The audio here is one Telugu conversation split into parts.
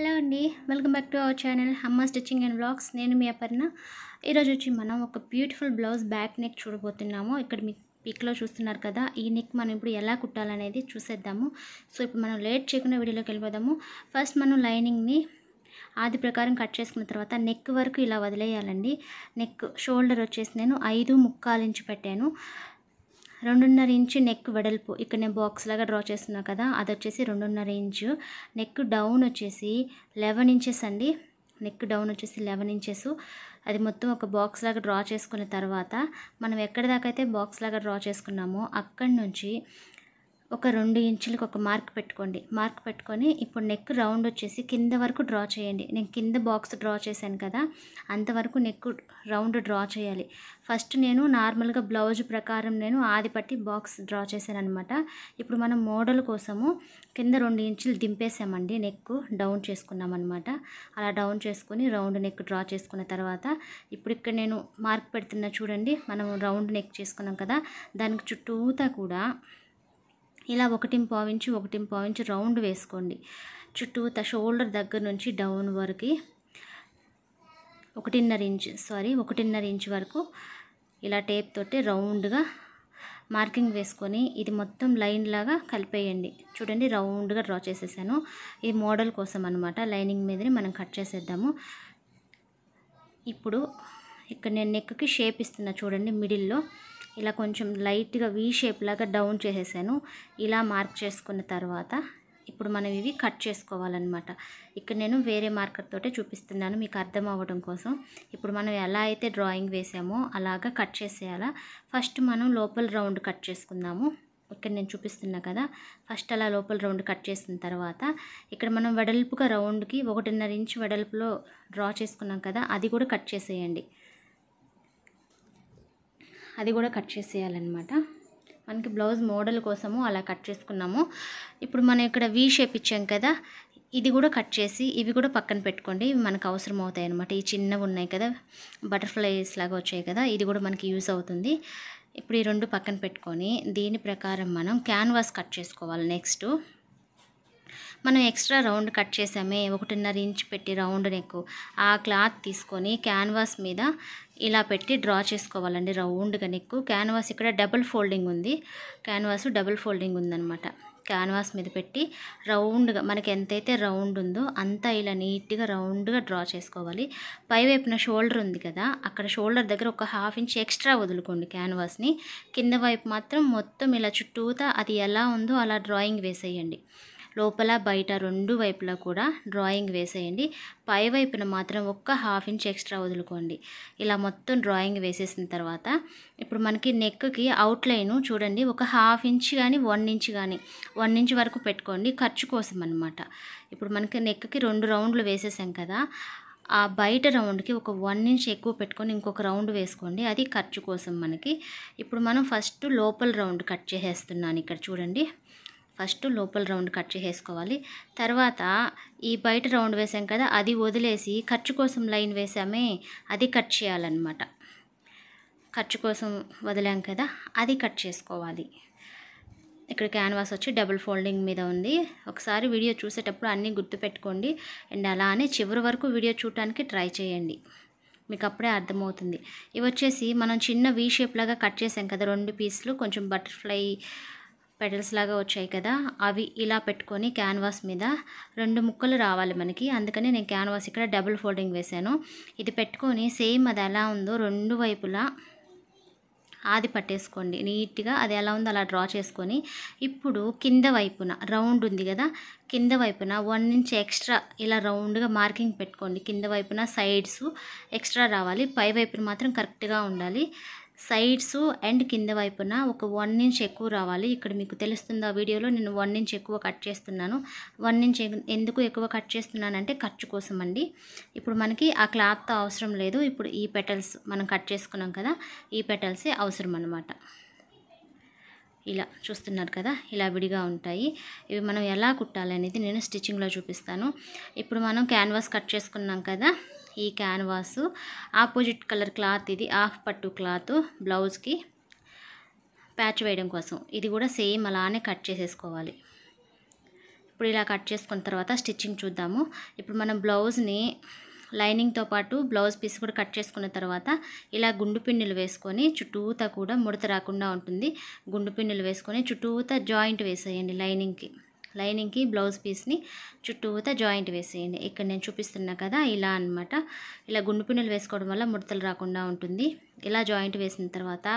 హలో అండి welcome back to our channel Amma stitching and blogs నేను మీ అపర్ణ ఈరోజు వచ్చి మనం ఒక బ్యూటిఫుల్ బ్లౌజ్ బ్యాక్ నెక్ చూడబోతున్నాము ఇక్కడ మీ పిక్లో చూస్తున్నారు కదా ఈ నెక్ మనం ఇప్పుడు ఎలా కుట్టాలనేది చూసేద్దాము సో ఇప్పుడు మనం లేట్ చేయకుండా వీడియోలోకి వెళ్ళిపోదాము ఫస్ట్ మనం లైనింగ్ని ఆది ప్రకారం కట్ చేసుకున్న తర్వాత నెక్ వరకు ఇలా వదిలేయాలండి నెక్ షోల్డర్ వచ్చేసి నేను ఐదు ముక్కాలించి పెట్టాను రెండున్నర ఇంచు నెక్ వెడల్పు ఇక్కడ నేను బాక్స్ లాగా డ్రా చేస్తున్నా కదా అది వచ్చేసి రెండున్నర ఇంచు నెక్ డౌన్ వచ్చేసి లెవెన్ ఇంచెస్ అండి నెక్ డౌన్ వచ్చేసి లెవెన్ ఇంచెస్ అది మొత్తం ఒక బాక్స్ లాగా డ్రా చేసుకున్న తర్వాత మనం ఎక్కడి బాక్స్ లాగా డ్రా చేసుకున్నామో అక్కడి నుంచి ఒక రెండు ఇంచులకు ఒక మార్క్ పెట్టుకోండి మార్క్ పెట్టుకొని ఇప్పుడు నెక్ రౌండ్ వచ్చేసి కింద వరకు డ్రా చేయండి నేను కింద బాక్స్ డ్రా చేశాను కదా అంతవరకు నెక్ రౌండ్ డ్రా చేయాలి ఫస్ట్ నేను నార్మల్గా బ్లౌజ్ ప్రకారం నేను ఆదిపట్టి బాక్స్ డ్రా చేశాను అనమాట ఇప్పుడు మనం మోడల్ కోసము కింద రెండు ఇంచులు దింపేసామండి నెక్ డౌన్ చేసుకున్నాం అనమాట అలా డౌన్ చేసుకుని రౌండ్ నెక్ డ్రా చేసుకున్న తర్వాత ఇప్పుడు ఇక్కడ నేను మార్క్ పెడుతున్నా చూడండి మనం రౌండ్ నెక్ చేసుకున్నాం కదా దానికి చుట్టూతా కూడా ఇలా ఒకటి పావించి ఒకటి పావించి రౌండ్ వేసుకోండి చుట్టూ షోల్డర్ దగ్గర నుంచి డౌన్ వరకు ఒకటిన్నర ఇంచ్ సారీ ఒకటిన్నర ఇంచ్ వరకు ఇలా టేప్ తోటి రౌండ్గా మార్కింగ్ వేసుకొని ఇది మొత్తం లైన్ లాగా కలిపేయండి చూడండి రౌండ్గా డ్రా చేసేసాను ఇది మోడల్ కోసం అనమాట లైనింగ్ మీదనే మనం కట్ చేసేద్దాము ఇప్పుడు ఇక్కడ నేను నెక్కి షేప్ ఇస్తున్నా చూడండి మిడిల్లో ఇలా కొంచెం లైట్గా వీ షేప్ లాగా డౌన్ చేసేసాను ఇలా మార్క్ చేసుకున్న తర్వాత ఇప్పుడు మనం ఇవి కట్ చేసుకోవాలన్నమాట ఇక్కడ నేను వేరే మార్కర్ తోటే చూపిస్తున్నాను మీకు అర్థం అవ్వడం కోసం ఇప్పుడు మనం ఎలా అయితే డ్రాయింగ్ వేసామో అలాగా కట్ చేసేయాలా ఫస్ట్ మనం లోపల రౌండ్ కట్ చేసుకుందాము ఇక్కడ నేను చూపిస్తున్నా కదా ఫస్ట్ అలా లోపల రౌండ్ కట్ చేసిన తర్వాత ఇక్కడ మనం వెడల్పుగా రౌండ్కి ఒకటిన్నర ఇంచ్ వెడల్పులో డ్రా చేసుకున్నాం కదా అది కూడా కట్ చేసేయండి అది కూడా కట్ చేసేయాలన్నమాట మనకి బ్లౌజ్ మోడల్ కోసము అలా కట్ చేసుకున్నాము ఇప్పుడు మనం ఇక్కడ వీ షేప్ ఇచ్చాం కదా ఇది కూడా కట్ చేసి ఇవి కూడా పక్కన పెట్టుకోండి మనకు అవసరం అవుతాయి అనమాట ఈ చిన్నవి ఉన్నాయి కదా బటర్ఫ్లైస్ లాగా వచ్చాయి కదా ఇది కూడా మనకి యూజ్ అవుతుంది ఇప్పుడు ఈ రెండు పక్కన పెట్టుకొని దీని ప్రకారం మనం క్యాన్వాస్ కట్ చేసుకోవాలి నెక్స్ట్ మనం ఎక్స్ట్రా రౌండ్ కట్ చేసామే ఒకటిన్నర ఇంచ్ పెట్టి రౌండ్ నెక్ ఆ క్లాత్ తీసుకొని క్యాన్వాస్ మీద ఇలా పెట్టి డ్రా చేసుకోవాలండి రౌండ్గా నెక్ క్యాన్వాస్ ఇక్కడ డబుల్ ఫోల్డింగ్ ఉంది క్యాన్వాస్ డబుల్ ఫోల్డింగ్ ఉందన్నమాట క్యాన్వాస్ మీద పెట్టి రౌండ్గా మనకి ఎంతైతే రౌండ్ ఉందో అంతా ఇలా నీట్గా రౌండ్గా డ్రా చేసుకోవాలి పైవైపున షోల్డర్ ఉంది కదా అక్కడ షోల్డర్ దగ్గర ఒక హాఫ్ ఇంచ్ ఎక్స్ట్రా వదులుకోండి క్యాన్వాస్ని కింద వైపు మాత్రం మొత్తం ఇలా చుట్టూతా అది ఎలా ఉందో అలా డ్రాయింగ్ వేసేయండి లోపల బయట రెండు వైపులా కూడా డ్రాయింగ్ వేసేయండి పై వైపున మాత్రం ఒక్క హాఫ్ ఇంచ్ ఎక్స్ట్రా వదులుకోండి ఇలా మొత్తం డ్రాయింగ్ వేసేసిన తర్వాత ఇప్పుడు మనకి నెక్కి అవుట్లైన్ చూడండి ఒక హాఫ్ ఇంచ్ కానీ వన్ ఇంచ్ కానీ వన్ ఇంచ్ వరకు పెట్టుకోండి ఖర్చు కోసం అనమాట ఇప్పుడు మనకి నెక్కి రెండు రౌండ్లు వేసేసాం కదా ఆ బయట రౌండ్కి ఒక వన్ ఇంచ్ ఎక్కువ పెట్టుకొని ఇంకొక రౌండ్ వేసుకోండి అది ఖర్చు కోసం మనకి ఇప్పుడు మనం ఫస్ట్ లోపల రౌండ్ కట్ చేసేస్తున్నాను ఇక్కడ చూడండి ఫస్ట్ లోపల రౌండ్ కట్ చేసేసుకోవాలి తర్వాత ఈ బయట రౌండ్ వేసాం కదా అది వదిలేసి ఖర్చు కోసం లైన్ వేసామే అది కట్ చేయాలన్నమాట ఖర్చు కోసం వదిలాం కదా అది కట్ చేసుకోవాలి ఇక్కడ క్యాన్వాస్ వచ్చి డబుల్ ఫోల్డింగ్ మీద ఉంది ఒకసారి వీడియో చూసేటప్పుడు అన్నీ గుర్తుపెట్టుకోండి అండ్ అలా అని చివరి వరకు వీడియో చూడటానికి ట్రై చేయండి మీకు అప్పుడే అర్థమవుతుంది ఇవి వచ్చేసి మనం చిన్న వీ షేప్ లాగా కట్ చేసాం కదా రెండు పీసులు కొంచెం బటర్ఫ్లై పెటల్స్ లాగా వచ్చాయి కదా అవి ఇలా పెట్టుకొని క్యాన్వాస్ మీద రెండు ముక్కలు రావాలి మనకి అందుకని నేను క్యాన్వాస్ ఇక్కడ డబుల్ ఫోల్డింగ్ వేశాను ఇది పెట్టుకొని సేమ్ అది ఎలా ఉందో రెండు వైపులా ఆది పట్టేసుకోండి నీట్గా అది ఎలా ఉందో అలా డ్రా చేసుకొని ఇప్పుడు కింద వైపున రౌండ్ ఉంది కదా కింద వైపున వన్ ఇంచ్ ఎక్స్ట్రా ఇలా రౌండ్గా మార్కింగ్ పెట్టుకోండి కింద వైపున సైడ్స్ ఎక్స్ట్రా రావాలి పై వైపున మాత్రం కరెక్ట్గా ఉండాలి సైడ్స్ అండ్ కింద వైపున ఒక వన్ ఇంచ్ ఎక్కువ రావాలి ఇక్కడ మీకు తెలుస్తుంది ఆ వీడియోలో నేను వన్ ఇంచ్ ఎక్కువ కట్ చేస్తున్నాను వన్ ఇంచ్ ఎందుకు ఎక్కువ కట్ చేస్తున్నానంటే ఖర్చు కోసం అండి ఇప్పుడు మనకి ఆ క్లాత్తో అవసరం లేదు ఇప్పుడు ఈ పెటల్స్ మనం కట్ చేసుకున్నాం కదా ఈ పెటల్సే అవసరం అనమాట ఇలా చూస్తున్నారు కదా ఇలా విడిగా ఉంటాయి ఇవి మనం ఎలా కుట్టాలి అనేది నేను స్టిచ్చింగ్లో చూపిస్తాను ఇప్పుడు మనం క్యాన్వాస్ కట్ చేసుకున్నాం కదా ఈ క్యాన్వాస్ ఆపోజిట్ కలర్ క్లాత్ ఇది హాఫ్ పట్టు క్లాత్ బ్లౌజ్కి ప్యాచ్ వేయడం కోసం ఇది కూడా సేమ్ అలానే కట్ చేసేసుకోవాలి ఇప్పుడు ఇలా కట్ చేసుకున్న తర్వాత స్టిచ్చింగ్ చూద్దాము ఇప్పుడు మనం బ్లౌజ్ని లైనింగ్తో పాటు బ్లౌజ్ పీస్ కూడా కట్ చేసుకున్న తర్వాత ఇలా గుండు పిన్నులు వేసుకొని చుట్టూతా కూడా ముడత రాకుండా ఉంటుంది గుండు పిన్నులు వేసుకొని చుట్టూత జాయింట్ వేసేయండి లైనింగ్కి లైనింగ్కి బ్లౌజ్ పీస్ని చుట్టూత జాయింట్ వేసేయండి ఇక్కడ నేను చూపిస్తున్నా కదా ఇలా అనమాట ఇలా గుండు పిన్నెలు వేసుకోవడం వల్ల ముడతలు రాకుండా ఉంటుంది ఇలా జాయింట్ వేసిన తర్వాత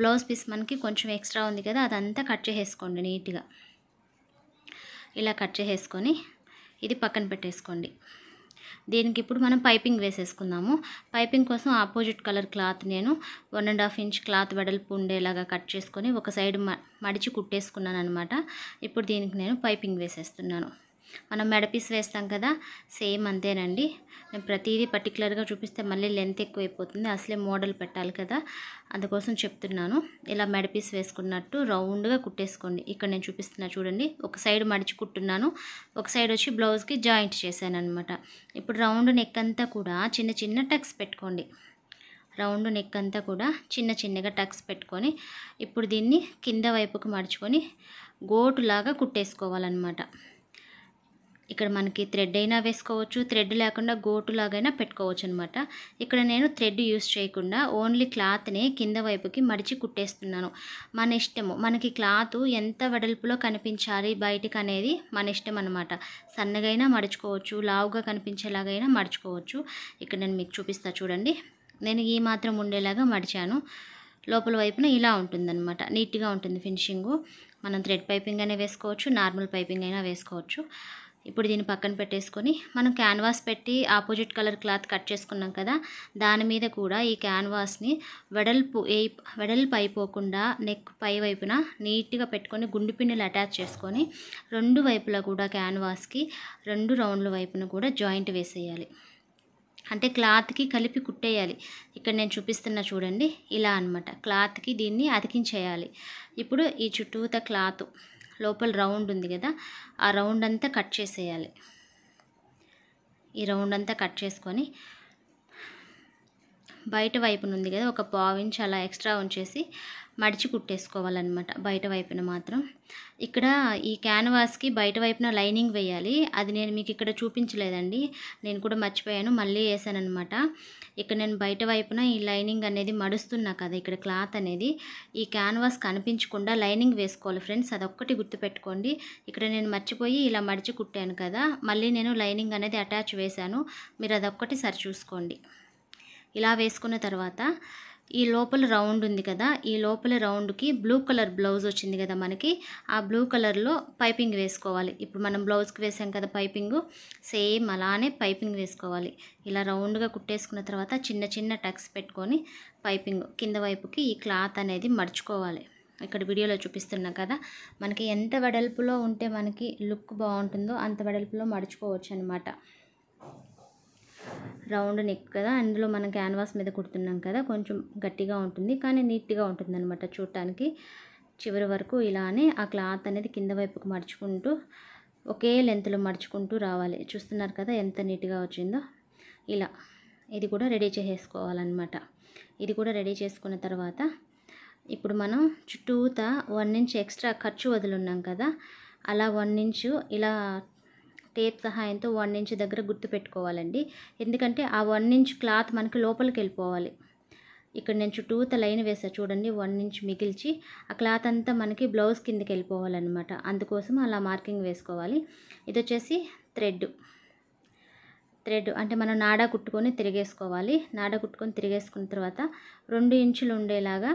బ్లౌజ్ పీస్ మనకి కొంచెం ఎక్స్ట్రా ఉంది కదా అదంతా కట్ చేసేసుకోండి నీట్గా ఇలా కట్ చేసేసుకొని ఇది పక్కన పెట్టేసుకోండి దీనికి ఇప్పుడు మనం పైపింగ్ వేసేసుకుందాము పైపింగ్ కోసం ఆపోజిట్ కలర్ క్లాత్ నేను one and half inch cloth వెడల్పు ఉండేలాగా కట్ చేసుకొని ఒక సైడ్ మడిచి కుట్టేసుకున్నాను అనమాట ఇప్పుడు దీనికి నేను పైపింగ్ వేసేస్తున్నాను మనం మెడపీస్ వేస్తాం కదా సేమ్ అంతేనండి నేను ప్రతిదీ పర్టికులర్గా చూపిస్తే మళ్ళీ లెంత్ ఎక్కువైపోతుంది అసలే మోడల్ పెట్టాలి కదా అందుకోసం చెప్తున్నాను ఇలా మెడపీస్ వేసుకున్నట్టు రౌండ్గా కుట్టేసుకోండి ఇక్కడ నేను చూపిస్తున్నా చూడండి ఒక సైడ్ మడిచి కుట్టున్నాను ఒక సైడ్ వచ్చి బ్లౌజ్కి జాయింట్ చేశాను అనమాట ఇప్పుడు రౌండ్ నెక్ అంతా కూడా చిన్న చిన్న టక్స్ పెట్టుకోండి రౌండ్ నెక్ అంతా కూడా చిన్న చిన్నగా టక్స్ పెట్టుకొని ఇప్పుడు దీన్ని కింద వైపుకు మడుచుకొని గోటులాగా కుట్టేసుకోవాలన్నమాట ఇక్కడ మనకి థ్రెడ్ అయినా వేసుకోవచ్చు థ్రెడ్ లేకుండా గోటు లాగైనా పెట్టుకోవచ్చు అనమాట ఇక్కడ నేను థ్రెడ్ యూస్ చేయకుండా ఓన్లీ క్లాత్ని కింద వైపుకి మడిచి కుట్టేస్తున్నాను మన ఇష్టము మనకి క్లాత్ ఎంత వెడల్పులో కనిపించాలి బయటికి అనేది మన ఇష్టం అనమాట సన్నగైనా మడుచుకోవచ్చు లావుగా కనిపించేలాగైనా మడుచుకోవచ్చు ఇక్కడ నేను మీకు చూపిస్తా చూడండి నేను ఈ మాత్రం ఉండేలాగా మడిచాను లోపల వైపున ఇలా ఉంటుందన్నమాట నీట్గా ఉంటుంది ఫినిషింగు మనం థ్రెడ్ పైపింగ్ అయినా వేసుకోవచ్చు నార్మల్ పైపింగ్ అయినా వేసుకోవచ్చు ఇప్పుడు దీన్ని పక్కన పెట్టేసుకొని మనం క్యాన్వాస్ పెట్టి ఆపోజిట్ కలర్ క్లాత్ కట్ చేసుకున్నాం కదా దాని మీద కూడా ఈ క్యాన్వాస్ని వెడల్పు ఏ వెడల్పు అయిపోకుండా నెక్ పై వైపున నీట్గా పెట్టుకొని గుండు పిన్నులు అటాచ్ చేసుకొని రెండు వైపులా కూడా క్యాన్వాస్కి రెండు రౌండ్ల వైపున కూడా జాయింట్ వేసేయాలి అంటే క్లాత్కి కలిపి కుట్టేయాలి ఇక్కడ నేను చూపిస్తున్నా చూడండి ఇలా అనమాట క్లాత్కి దీన్ని అతికించేయాలి ఇప్పుడు ఈ చుట్టూత క్లాత్ లోపల రౌండ్ ఉంది కదా ఆ రౌండ్ అంతా కట్ చేసేయాలి ఈ రౌండ్ అంతా కట్ చేసుకొని బయట వైపున ఉంది కదా ఒక పావించి అలా ఎక్స్ట్రా ఉంచేసి మడిచి కుట్టేసుకోవాలన్నమాట బయట వైపున మాత్రం ఇక్కడ ఈ క్యాన్వాస్కి బయట వైపున లైనింగ్ వేయాలి అది నేను మీకు ఇక్కడ చూపించలేదండి నేను కూడా మర్చిపోయాను మళ్ళీ వేసానమాట ఇక్కడ నేను బయట వైపున ఈ లైనింగ్ అనేది మడుస్తున్నా కదా ఇక్కడ క్లాత్ అనేది ఈ క్యాన్వాస్ కనిపించకుండా లైనింగ్ వేసుకోవాలి ఫ్రెండ్స్ అదొక్కటి గుర్తుపెట్టుకోండి ఇక్కడ నేను మర్చిపోయి ఇలా మడిచి కుట్టాను కదా మళ్ళీ నేను లైనింగ్ అనేది అటాచ్ వేశాను మీరు అదొక్కటి సరి చూసుకోండి ఇలా వేసుకున్న తర్వాత ఈ లోపల రౌండ్ ఉంది కదా ఈ లోపల రౌండ్కి బ్లూ కలర్ బ్లౌజ్ వచ్చింది కదా మనకి ఆ బ్లూ కలర్లో పైపింగ్ వేసుకోవాలి ఇప్పుడు మనం బ్లౌజ్కి వేసాం కదా పైపింగ్ సేమ్ అలానే పైపింగ్ వేసుకోవాలి ఇలా రౌండ్గా కుట్టేసుకున్న తర్వాత చిన్న చిన్న టక్స్ పెట్టుకొని పైపింగ్ కింద వైపుకి ఈ క్లాత్ అనేది మడుచుకోవాలి ఇక్కడ వీడియోలో చూపిస్తున్నాం కదా మనకి ఎంత వెడల్పులో ఉంటే మనకి లుక్ బాగుంటుందో అంత వెడల్పులో మడుచుకోవచ్చు అనమాట రౌండ్ నెక్ కదా అందులో మనం క్యాన్వాస్ మీద కుడుతున్నాం కదా కొంచెం గట్టిగా ఉంటుంది కానీ నీట్గా ఉంటుంది అనమాట చూడటానికి చివరి వరకు ఇలానే ఆ క్లాత్ అనేది కింద వైపుకు మడుచుకుంటూ ఒకే లెంత్లో మడుచుకుంటూ రావాలి చూస్తున్నారు కదా ఎంత నీట్గా వచ్చిందో ఇలా ఇది కూడా రెడీ చేసేసుకోవాలన్నమాట ఇది కూడా రెడీ చేసుకున్న తర్వాత ఇప్పుడు మనం చుట్టూత వన్ ఇంచ్ ఎక్స్ట్రా ఖర్చు వదులున్నాం కదా అలా వన్ ఇంచు ఇలా టేప్ సహాయంతో వన్ ఇంచ్ దగ్గర గుర్తు పెట్టుకోవాలండి ఎందుకంటే ఆ వన్ ఇంచ్ క్లాత్ మనకి లోపలికి వెళ్ళిపోవాలి ఇక్కడ నేను చుట్టూత లైన్ వేసా చూడండి వన్ ఇంచ్ మిగిల్చి ఆ క్లాత్ అంతా మనకి బ్లౌజ్ కిందకి వెళ్ళిపోవాలన్నమాట అందుకోసం అలా మార్కింగ్ వేసుకోవాలి ఇది వచ్చేసి థ్రెడ్ థ్రెడ్ అంటే మనం నాడా కుట్టుకొని తిరిగేసుకోవాలి నాడా కుట్టుకొని తిరిగేసుకున్న తర్వాత రెండు ఇంచులు ఉండేలాగా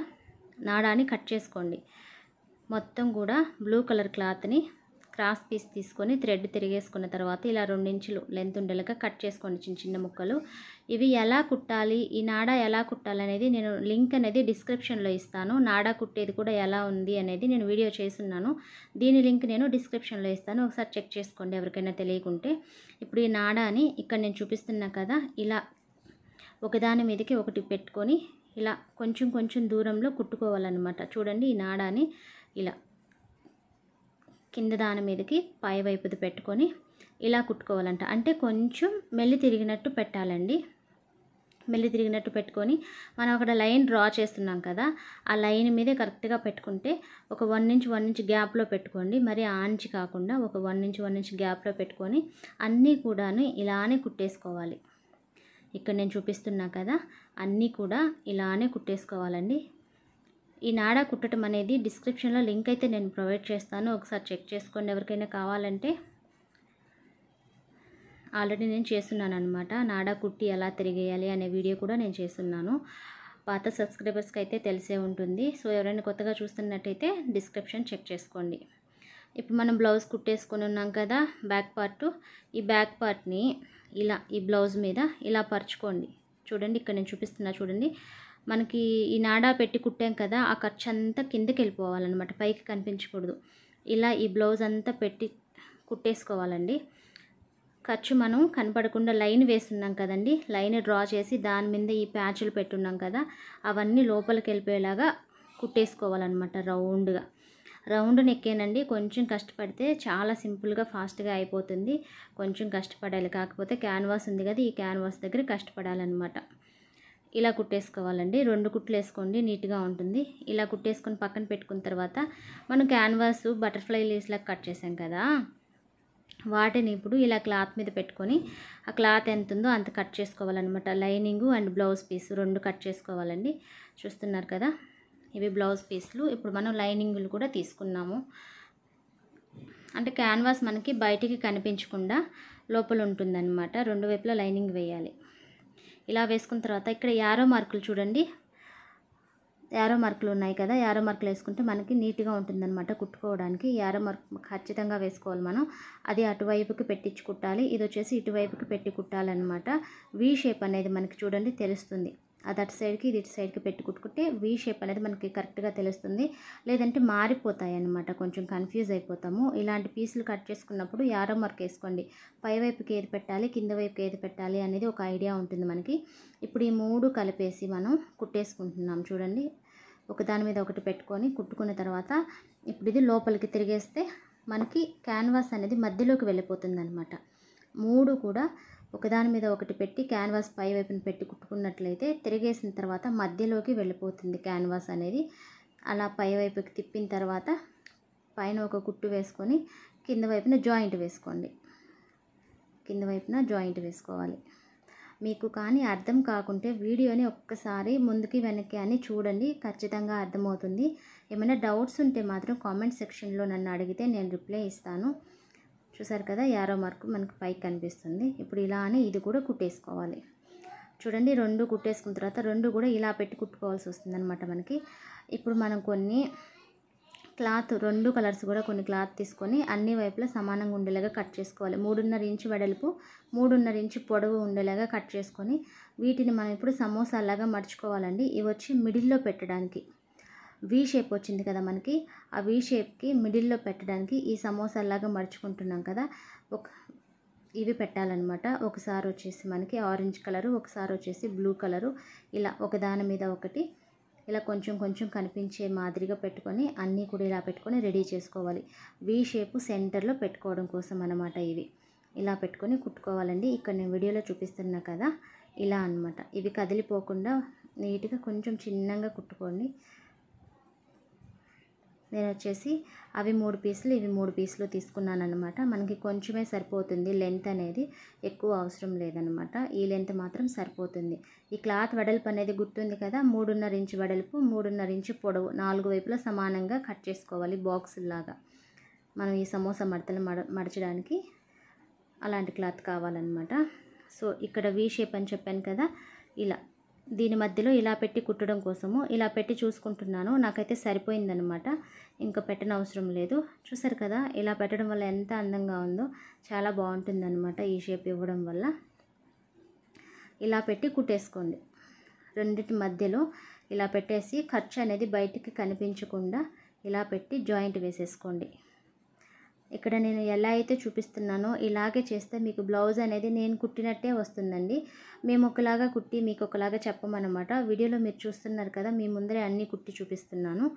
నాడాని కట్ చేసుకోండి మొత్తం కూడా బ్లూ కలర్ క్లాత్ని క్రాస్ పీస్ తీసుకొని థ్రెడ్ తిరిగేసుకున్న తర్వాత ఇలా రెండించులు లెంత్ ఉండేలాగా కట్ చేసుకోండి చిన్న చిన్న ముక్కలు ఇవి ఎలా కుట్టాలి ఈ నాడా ఎలా కుట్టాలి అనేది నేను లింక్ అనేది డిస్క్రిప్షన్లో ఇస్తాను నాడా కుట్టేది కూడా ఎలా ఉంది అనేది నేను వీడియో చేస్తున్నాను దీని లింక్ నేను డిస్క్రిప్షన్లో ఇస్తాను ఒకసారి చెక్ చేసుకోండి ఎవరికైనా తెలియకుంటే ఇప్పుడు ఈ నాడాని ఇక్కడ నేను చూపిస్తున్నా కదా ఇలా ఒకదాని మీదకి ఒకటి పెట్టుకొని ఇలా కొంచెం కొంచెం దూరంలో కుట్టుకోవాలన్నమాట చూడండి ఈ నాడాని ఇలా కింద దాని మీదకి పై వైపుది పెట్టుకొని ఇలా కుట్టుకోవాలంట అంటే కొంచెం మెల్లి తిరిగినట్టు పెట్టాలండి మెల్లి తిరిగినట్టు పెట్టుకొని మనం అక్కడ లైన్ డ్రా చేస్తున్నాం కదా ఆ లైన్ మీదే కరెక్ట్గా పెట్టుకుంటే ఒక వన్ ఇంచ్ వన్ ఇంచ్ గ్యాప్లో పెట్టుకోండి మరి ఆ కాకుండా ఒక వన్ ఇంచ్ వన్ ఇంచ్ గ్యాప్లో పెట్టుకొని అన్నీ కూడా ఇలానే కుట్టేసుకోవాలి ఇక్కడ నేను చూపిస్తున్నా కదా అన్నీ కూడా ఇలానే కుట్టేసుకోవాలండి ఈ నాడా కుట్టడం అనేది డిస్క్రిప్షన్లో లింక్ అయితే నేను ప్రొవైడ్ చేస్తాను ఒకసారి చెక్ చేసుకోండి ఎవరికైనా కావాలంటే ఆల్రెడీ నేను చేస్తున్నాను అనమాట నాడా కుట్టి ఎలా తిరిగేయాలి అనే వీడియో కూడా నేను చేస్తున్నాను పాత సబ్స్క్రైబర్స్కి అయితే తెలిసే ఉంటుంది సో ఎవరైనా కొత్తగా చూస్తున్నట్టయితే డిస్క్రిప్షన్ చెక్ చేసుకోండి ఇప్పుడు మనం బ్లౌజ్ కుట్టేసుకొని ఉన్నాం కదా బ్యాక్ పార్ట్ ఈ బ్యాక్ పార్ట్ని ఇలా ఈ బ్లౌజ్ మీద ఇలా పరుచుకోండి చూడండి ఇక్కడ నేను చూపిస్తున్నా చూడండి మనకి ఈ నాడా పెట్టి కుట్టాం కదా ఆ ఖర్చు అంతా కిందకి వెళ్ళిపోవాలన్నమాట పైకి కనిపించకూడదు ఇలా ఈ బ్లౌజ్ అంతా పెట్టి కుట్టేసుకోవాలండి ఖర్చు మనం కనపడకుండా లైన్ వేస్తున్నాం కదండి లైన్ డ్రా చేసి దాని మీద ఈ ప్యాచ్లు పెట్టున్నాం కదా అవన్నీ లోపలికి వెళ్ళిపోయేలాగా కుట్టేసుకోవాలన్నమాట రౌండ్గా రౌండ్ నెక్కేనండి కొంచెం కష్టపడితే చాలా సింపుల్గా ఫాస్ట్గా అయిపోతుంది కొంచెం కష్టపడాలి కాకపోతే క్యాన్వాస్ ఉంది కదా ఈ క్యాన్వాస్ దగ్గర కష్టపడాలన్నమాట ఇలా కుట్టేసుకోవాలండి రెండు కుట్లు వేసుకోండి నీట్గా ఉంటుంది ఇలా కుట్టేసుకొని పక్కన పెట్టుకున్న తర్వాత మనం క్యాన్వాస్ బటర్ఫ్లై లీవ్స్లా కట్ చేసాం కదా వాటిని ఇప్పుడు ఇలా క్లాత్ మీద పెట్టుకొని ఆ క్లాత్ ఎంత ఉందో అంత కట్ చేసుకోవాలన్నమాట లైనింగ్ అండ్ బ్లౌజ్ పీస్ రెండు కట్ చేసుకోవాలండి చూస్తున్నారు కదా ఇవి బ్లౌజ్ పీసులు ఇప్పుడు మనం లైనింగ్లు కూడా తీసుకున్నాము అంటే క్యాన్వాస్ మనకి బయటికి కనిపించకుండా లోపల ఉంటుందన్నమాట రెండు వైపులా లైనింగ్ వేయాలి ఇలా వేసుకున్న తర్వాత ఇక్కడ యారో మార్కులు చూడండి యారో మార్కులు ఉన్నాయి కదా యారో మార్కులు వేసుకుంటే మనకి నీట్గా ఉంటుందన్నమాట కుట్టుకోవడానికి యారో మార్క్ ఖచ్చితంగా వేసుకోవాలి మనం అది అటువైపుకి పెట్టించి కుట్టాలి ఇది వచ్చేసి ఇటువైపుకి పెట్టి కుట్టాలన్నమాట వీ షేప్ అనేది మనకి చూడండి తెలుస్తుంది అది అటు సైడ్కి ఇది ఇటు సైడ్కి పెట్టుకుంటుంటే వీ షేప్ అనేది మనకి కరెక్ట్గా తెలుస్తుంది లేదంటే మారిపోతాయి అనమాట కొంచెం కన్ఫ్యూజ్ అయిపోతాము ఇలాంటి పీసులు కట్ చేసుకున్నప్పుడు యారో మార్క్ వేసుకోండి పై వైపుకి ఏది పెట్టాలి కింద వైపుకి ఏది పెట్టాలి అనేది ఒక ఐడియా ఉంటుంది మనకి ఇప్పుడు ఈ మూడు కలిపేసి మనం కుట్టేసుకుంటున్నాం చూడండి ఒకదాని మీద ఒకటి పెట్టుకొని కుట్టుకున్న తర్వాత ఇప్పుడు ఇది లోపలికి తిరిగేస్తే మనకి క్యాన్వాస్ అనేది మధ్యలోకి వెళ్ళిపోతుంది అనమాట మూడు కూడా ఒకదాని మీద ఒకటి పెట్టి క్యాన్వాస్ పై వైపున పెట్టి కుట్టుకున్నట్లయితే తిరిగేసిన తర్వాత మధ్యలోకి వెళ్ళిపోతుంది క్యాన్వాస్ అనేది అలా పై వైపుకి తిప్పిన తర్వాత పైన ఒక కుట్టు వేసుకొని కింద వైపున జాయింట్ వేసుకోండి కింద వైపున జాయింట్ వేసుకోవాలి మీకు కానీ అర్థం కాకుంటే వీడియోని ఒక్కసారి ముందుకి వెనక్కి అని చూడండి ఖచ్చితంగా అర్థమవుతుంది ఏమైనా డౌట్స్ ఉంటే మాత్రం కామెంట్ సెక్షన్లో నన్ను అడిగితే నేను రిప్లై ఇస్తాను చూసారు కదా యారో మార్కు మనకు పైకి కనిపిస్తుంది ఇప్పుడు ఇలా అని ఇది కూడా కుట్టేసుకోవాలి చూడండి రెండు కుట్టేసుకున్న తర్వాత రెండు కూడా ఇలా పెట్టి కుట్టుకోవాల్సి వస్తుంది మనకి ఇప్పుడు మనం కొన్ని క్లాత్ రెండు కలర్స్ కూడా కొన్ని క్లాత్ తీసుకొని అన్ని వైపులా సమానంగా ఉండేలాగా కట్ చేసుకోవాలి మూడున్నర ఇంచు వెడల్పు మూడున్నర ఇంచు పొడవు ఉండేలాగా కట్ చేసుకొని వీటిని మనం ఇప్పుడు సమోసాలాగా మర్చుకోవాలండి ఇవి వచ్చి మిడిల్లో పెట్టడానికి వీ షేప్ వచ్చింది కదా మనకి ఆ వీ షేప్కి మిడిల్లో పెట్టడానికి ఈ సమోసాలాగా మడుచుకుంటున్నాం కదా ఒక ఇవి పెట్టాలన్నమాట ఒకసారి వచ్చేసి మనకి ఆరెంజ్ కలరు ఒకసారి వచ్చేసి బ్లూ కలరు ఇలా ఒక దాని మీద ఒకటి ఇలా కొంచెం కొంచెం కనిపించే మాదిరిగా పెట్టుకొని అన్నీ కూడా ఇలా పెట్టుకొని రెడీ చేసుకోవాలి వీ షేప్ సెంటర్లో పెట్టుకోవడం కోసం అన్నమాట ఇవి ఇలా పెట్టుకొని కుట్టుకోవాలండి ఇక్కడ నేను వీడియోలో చూపిస్తున్నా కదా ఇలా అనమాట ఇవి కదిలిపోకుండా నీట్గా కొంచెం చిన్నంగా కుట్టుకోండి నేను వచ్చేసి అవి మూడు పీసులు ఇవి మూడు పీసులు తీసుకున్నాను అనమాట మనకి కొంచెమే సరిపోతుంది లెంత్ అనేది ఎక్కువ అవసరం లేదనమాట ఈ లెంత్ మాత్రం సరిపోతుంది ఈ క్లాత్ వెడల్పు అనేది గుర్తుంది కదా మూడున్నర ఇంచు వెడల్పు మూడున్నర ఇంచు పొడవు నాలుగు వైపులా సమానంగా కట్ చేసుకోవాలి బాక్సుల్లాగా మనం ఈ సమోసా మడతలు మడ మడచడానికి అలాంటి క్లాత్ కావాలన్నమాట సో ఇక్కడ వీ షేప్ అని చెప్పాను కదా ఇలా దీని మధ్యలో ఇలా పెట్టి కుట్టడం కోసము ఇలా పెట్టి చూసుకుంటున్నాను నాకైతే సరిపోయిందనమాట ఇంకా పెట్టనవసరం అవసరం లేదు చూసారు కదా ఇలా పెట్టడం వల్ల ఎంత అందంగా ఉందో చాలా బాగుంటుందన్నమాట ఈ షేప్ ఇవ్వడం వల్ల ఇలా పెట్టి కుట్టేసుకోండి రెండింటి మధ్యలో ఇలా పెట్టేసి ఖర్చు అనేది బయటికి కనిపించకుండా ఇలా పెట్టి జాయింట్ వేసేసుకోండి ఇక్కడ నేను ఎలా అయితే చూపిస్తున్నానో ఇలాగే చేస్తే మీకు బ్లౌజ్ అనేది నేను కుట్టినట్టే వస్తుందండి మేము ఒకలాగా కుట్టి మీకు ఒకలాగా చెప్పమన్నమాట వీడియోలో మీరు చూస్తున్నారు కదా మీ ముందరే అన్నీ కుట్టి చూపిస్తున్నాను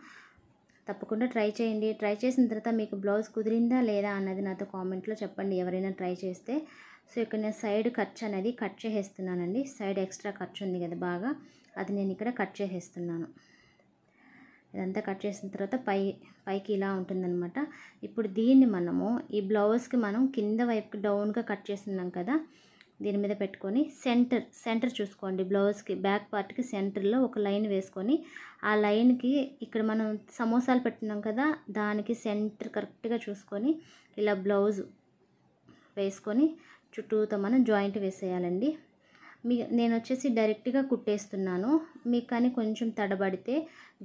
తప్పకుండా ట్రై చేయండి ట్రై చేసిన తర్వాత మీకు బ్లౌజ్ కుదిరిందా లేదా అన్నది నాతో కామెంట్లో చెప్పండి ఎవరైనా ట్రై చేస్తే సో ఇక్కడ నేను సైడ్ ఖర్చు అనేది కట్ చేసేస్తున్నానండి సైడ్ ఎక్స్ట్రా ఖర్చు ఉంది కదా బాగా అది నేను ఇక్కడ కట్ చేసేస్తున్నాను ఇదంతా కట్ చేసిన తర్వాత పై పైకి ఇలా ఉంటుందన్నమాట ఇప్పుడు దీన్ని మనము ఈ బ్లౌజ్కి మనం కింద వైపుకి డౌన్గా కట్ చేస్తున్నాం కదా దీని మీద పెట్టుకొని సెంటర్ సెంటర్ చూసుకోండి బ్లౌజ్కి బ్యాక్ పార్ట్కి సెంటర్లో ఒక లైన్ వేసుకొని ఆ లైన్కి ఇక్కడ మనం సమోసాలు పెట్టున్నాం కదా దానికి సెంటర్ కరెక్ట్గా చూసుకొని ఇలా బ్లౌజ్ వేసుకొని చుట్టూతో మనం జాయింట్ వేసేయాలండి మీ నేను వచ్చేసి డైరెక్ట్గా కుట్టేస్తున్నాను మీకు కానీ కొంచెం తడబడితే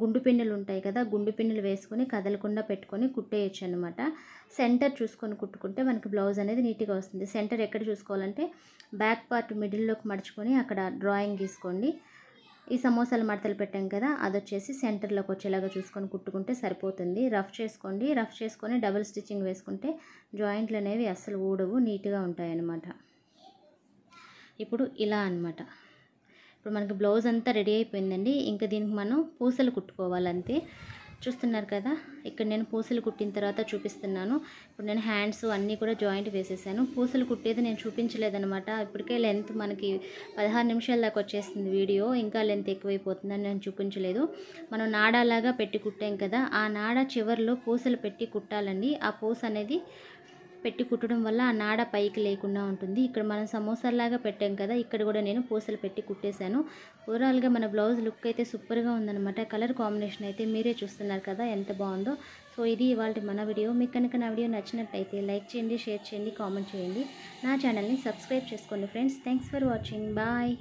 గుండు పిండులు ఉంటాయి కదా గుండు పిండులు వేసుకొని కదలకుండా పెట్టుకొని కుట్టేయచ్చు అనమాట సెంటర్ చూసుకొని కుట్టుకుంటే మనకి బ్లౌజ్ అనేది నీట్గా వస్తుంది సెంటర్ ఎక్కడ చూసుకోవాలంటే బ్యాక్ పార్ట్ మిడిల్లోకి మడుచుకొని అక్కడ డ్రాయింగ్ గీసుకోండి ఈ సమోసాలు మడతలు పెట్టాం కదా అది వచ్చేసి సెంటర్లోకి వచ్చేలాగా చూసుకొని కుట్టుకుంటే సరిపోతుంది రఫ్ చేసుకోండి రఫ్ చేసుకొని డబుల్ స్టిచ్చింగ్ వేసుకుంటే జాయింట్లు అనేవి అస్సలు ఊడవు నీట్గా ఉంటాయి అన్నమాట ఇప్పుడు ఇలా అనమాట ఇప్పుడు మనకి బ్లౌజ్ అంతా రెడీ అయిపోయిందండి ఇంకా దీనికి మనం పూసలు కుట్టుకోవాలంతే చూస్తున్నారు కదా ఇక్కడ నేను పూసలు కుట్టిన తర్వాత చూపిస్తున్నాను ఇప్పుడు నేను హ్యాండ్స్ అన్నీ కూడా జాయింట్ వేసేసాను పూసలు కుట్టేది నేను చూపించలేదనమాట ఇప్పటికే లెంత్ మనకి పదహారు నిమిషాల దాకా వచ్చేస్తుంది వీడియో ఇంకా లెంత్ ఎక్కువైపోతుందని నేను చూపించలేదు మనం నాడాలాగా పెట్టి కుట్టాం కదా ఆ నాడ చివరిలో పూసలు పెట్టి కుట్టాలండి ఆ పూస అనేది పెట్టి కుట్టడం వల్ల ఆ నాడ పైకి లేకుండా ఉంటుంది ఇక్కడ మనం సమోసాలాగా పెట్టాం కదా ఇక్కడ కూడా నేను పూసలు పెట్టి కుట్టేశాను ఓవరాల్గా మన బ్లౌజ్ లుక్ అయితే సూపర్గా ఉందనమాట కలర్ కాంబినేషన్ అయితే మీరే చూస్తున్నారు కదా ఎంత బాగుందో సో ఇది ఇవాళ మన వీడియో మీకు కనుక నా వీడియో నచ్చినట్టయితే లైక్ చేయండి షేర్ చేయండి కామెంట్ చేయండి నా ఛానల్ని సబ్స్క్రైబ్ చేసుకోండి friends thanks for watching bye